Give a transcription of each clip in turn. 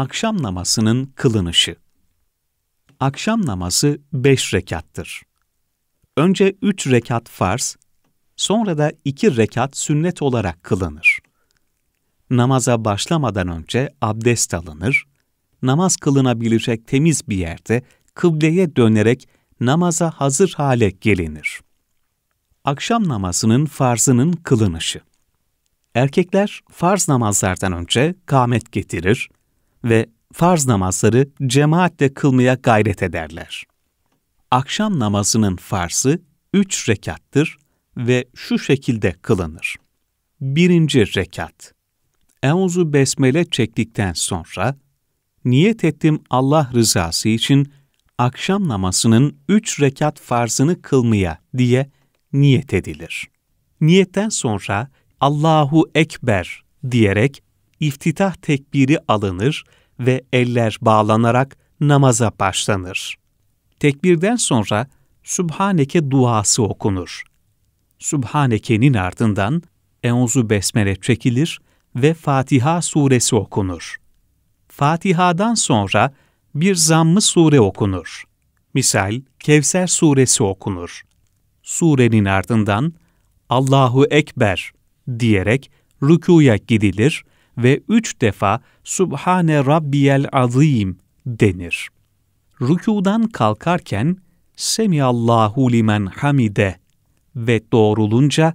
akşam namazının kılınışı. Akşam namazı beş rekattır. Önce üç rekat farz, sonra da iki rekat sünnet olarak kılınır. Namaza başlamadan önce abdest alınır, namaz kılınabilecek temiz bir yerde kıbleye dönerek namaza hazır hale gelinir. Akşam namazının farzının kılınışı Erkekler farz namazlardan önce kâmet getirir, ve farz namazları cemaatle kılmaya gayret ederler. Akşam namazının farsı üç rekattır ve şu şekilde kılınır. Birinci rekat. Euzu besmele çektikten sonra, niyet ettim Allah rızası için akşam namazının üç rekat farzını kılmaya diye niyet edilir. Niyetten sonra Allahu Ekber diyerek iftitah tekbiri alınır ve eller bağlanarak namaza başlanır. Tekbirden sonra Subhaneke duası okunur. Subhaneke'nin ardından Enzu Besmele çekilir ve Fatiha suresi okunur. Fatiha'dan sonra bir zammı sure okunur. Misal Kevser suresi okunur. Surenin ardından Allahu Ekber diyerek rükuya gidilir ve üç defa Subhane Rabbiyel Azim denir. Rükudan kalkarken Semiallahu limen hamide ve doğrulunca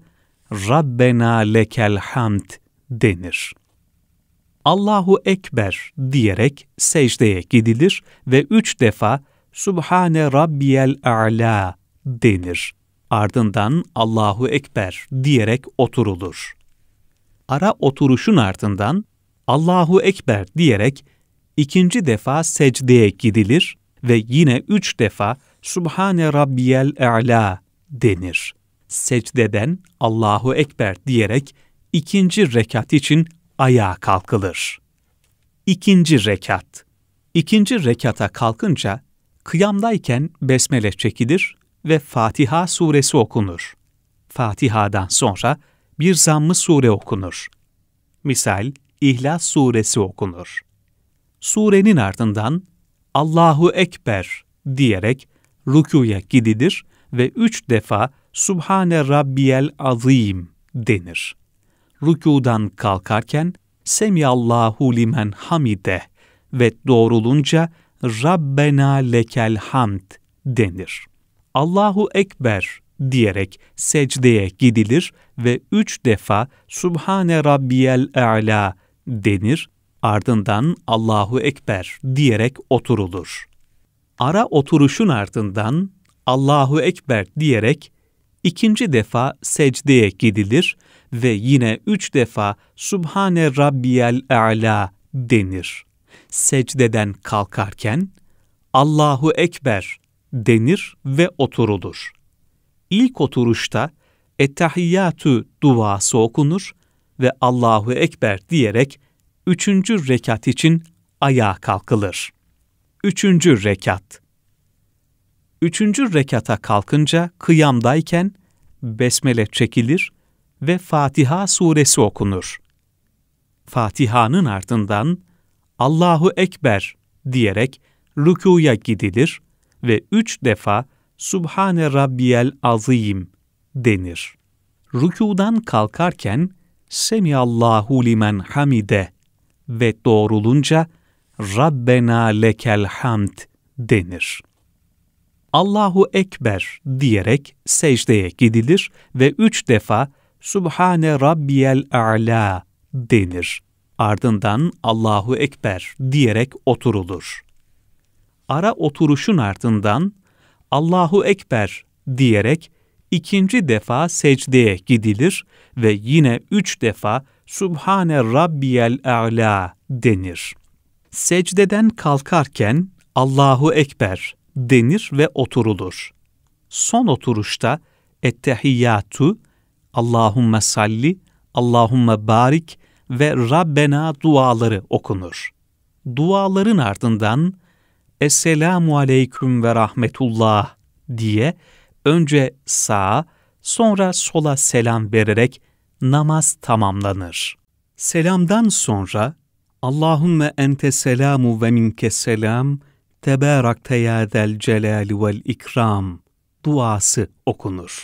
Rabbena lekel hamd denir. Allahu Ekber diyerek secdeye gidilir ve üç defa Subhane Rabbiyel A'la denir. Ardından Allahu Ekber diyerek oturulur ara oturuşun ardından Allahu Ekber diyerek ikinci defa secdeye gidilir ve yine üç defa Subhane Rabbiyel E'la denir. Secdeden Allahu Ekber diyerek ikinci rekat için ayağa kalkılır. İkinci rekat İkinci rekata kalkınca kıyamdayken besmele çekilir ve Fatiha suresi okunur. Fatiha'dan sonra bir zammı sure okunur. Misal İhlas suresi okunur. Surenin ardından Allahu Ekber diyerek rükuya gidilir ve üç defa Subhane Rabbiyel Azim denir. Rükudan kalkarken Semiyallahu limen hamide ve doğrulunca Rabbena lekel hamd denir. Allahu Ekber diyerek secdeye gidilir ve üç defa Subhane Rabbiyel E'la denir, ardından Allahu Ekber diyerek oturulur. Ara oturuşun ardından Allahu Ekber diyerek ikinci defa secdeye gidilir ve yine üç defa Subhane Rabbiyel E'la denir. Secdeden kalkarken Allahu Ekber denir ve oturulur ilk oturuşta ettehiyyatü duası okunur ve Allahu Ekber diyerek üçüncü rekat için ayağa kalkılır. Üçüncü rekat Üçüncü rekata kalkınca kıyamdayken besmele çekilir ve Fatiha suresi okunur. Fatiha'nın ardından Allahu Ekber diyerek rükuya gidilir ve üç defa Subhane Rabbiyel Azim denir. Rükudan kalkarken Semiallahu limen hamide ve doğrulunca Rabbena lekel hamd denir. Allahu Ekber diyerek secdeye gidilir ve üç defa Subhane Rabbiyel A'la denir. Ardından Allahu Ekber diyerek oturulur. Ara oturuşun ardından Allahu Ekber diyerek ikinci defa secdeye gidilir ve yine üç defa Subhane Rabbiyel A'la denir. Secdeden kalkarken Allahu Ekber denir ve oturulur. Son oturuşta Ettehiyyatu, Allahumme salli, Allahumme barik ve Rabbena duaları okunur. Duaların ardından Esselamu aleyküm ve rahmetullah diye önce sağa sonra sola selam vererek namaz tamamlanır. Selamdan sonra Allahümme ente selamu ve minke selam tebarakte ya del vel ikram duası okunur.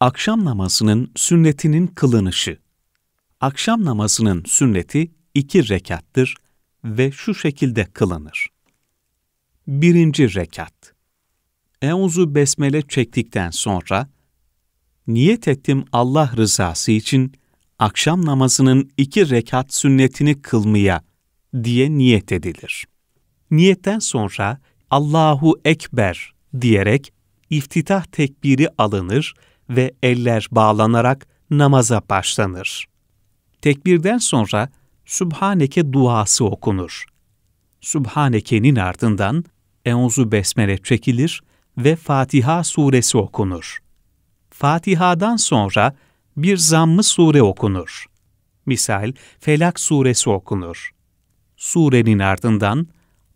Akşam namazının sünnetinin kılınışı Akşam namazının sünneti iki rekattır ve şu şekilde kılınır. Birinci rekat. Euzu besmele çektikten sonra, niyet ettim Allah rızası için akşam namazının iki rekat sünnetini kılmaya diye niyet edilir. Niyetten sonra Allahu Ekber diyerek iftitah tekbiri alınır ve eller bağlanarak namaza başlanır. Tekbirden sonra Sübhaneke duası okunur. Subhaneke'nin ardından Enzu Besmele çekilir ve Fatiha suresi okunur. Fatiha'dan sonra bir zammı sure okunur. Misal Felak suresi okunur. Surenin ardından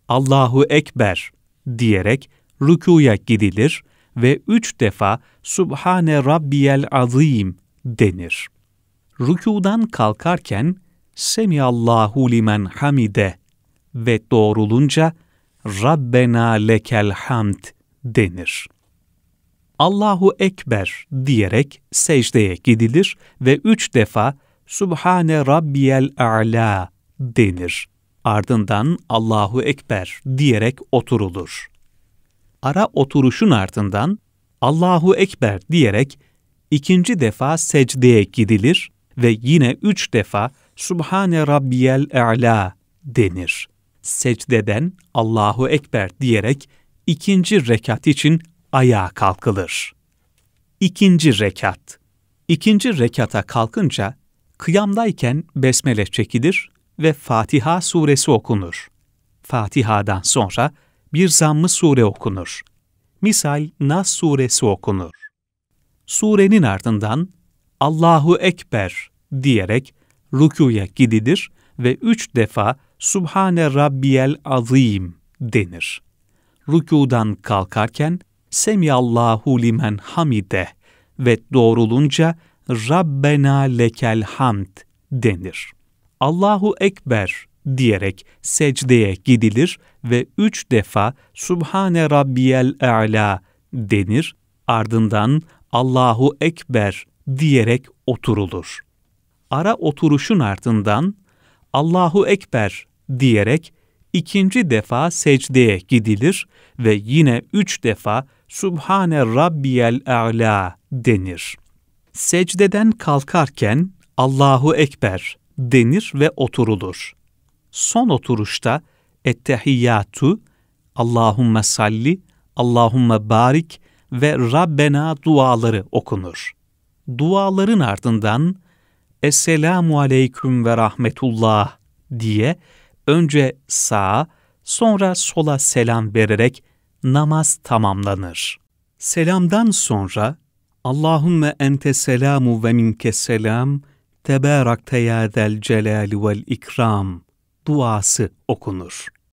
Allahu Ekber diyerek rükuya gidilir ve üç defa Subhane Rabbiyel Azim denir. Rükudan kalkarken Semi Allahu limen hamide ve doğrulunca Rabbena lekel hamd denir. Allahu Ekber diyerek secdeye gidilir ve üç defa Subhane Rabbiyel A'la denir. Ardından Allahu Ekber diyerek oturulur. Ara oturuşun ardından Allahu Ekber diyerek ikinci defa secdeye gidilir ve yine üç defa Subhane Rabbiyel E'la denir secdeden Allahu Ekber diyerek ikinci rekat için ayağa kalkılır. İkinci rekat İkinci rekata kalkınca kıyamdayken besmele çekilir ve Fatiha suresi okunur. Fatiha'dan sonra bir zammı sure okunur. Misal Nas suresi okunur. Surenin ardından Allahu Ekber diyerek rükuya gidilir ve üç defa Subhane Rabbiyel Azim denir. Rükudan kalkarken Semiyallahu limen hamide ve doğrulunca Rabbena lekel hamd denir. Allahu Ekber diyerek secdeye gidilir ve üç defa Subhane Rabbiyel Ala denir, ardından Allahu Ekber diyerek oturulur. Ara oturuşun ardından Allahu Ekber diyerek ikinci defa secdeye gidilir ve yine üç defa Subhane Rabbiyel A'la denir. Secdeden kalkarken Allahu Ekber denir ve oturulur. Son oturuşta Ettehiyyatu, Allahumme salli, Allahumme barik ve Rabbena duaları okunur. Duaların ardından Esselamu aleyküm ve rahmetullah diye önce sağa sonra sola selam vererek namaz tamamlanır. Selamdan sonra Allahümme ente selamu ve minke selam tebarakte ya zel vel ikram duası okunur.